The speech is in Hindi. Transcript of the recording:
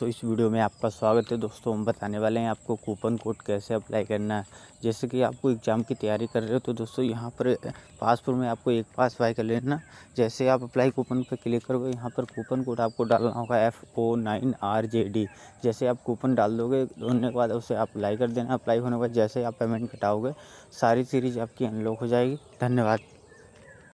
सो इस वीडियो में आपका स्वागत है दोस्तों हम बताने वाले हैं आपको कूपन कोड कैसे अप्लाई करना है जैसे कि आपको एग्ज़ाम की तैयारी कर रहे हो तो दोस्तों यहाँ पर पासपुर में आपको एक पास अप्लाई कर लेना जैसे आप अप्लाई कूपन पर क्लिक करोगे यहाँ पर कूपन कोड आपको डालना होगा F O nine R J D जैसे आप कूपन डाल दोगे होने के बाद उसे आप अप्लाई कर देना अप्लाई होने के बाद जैसे आप पेमेंट कटाओगे सारी सीरीज आपकी अनलॉक हो जाएगी धन्यवाद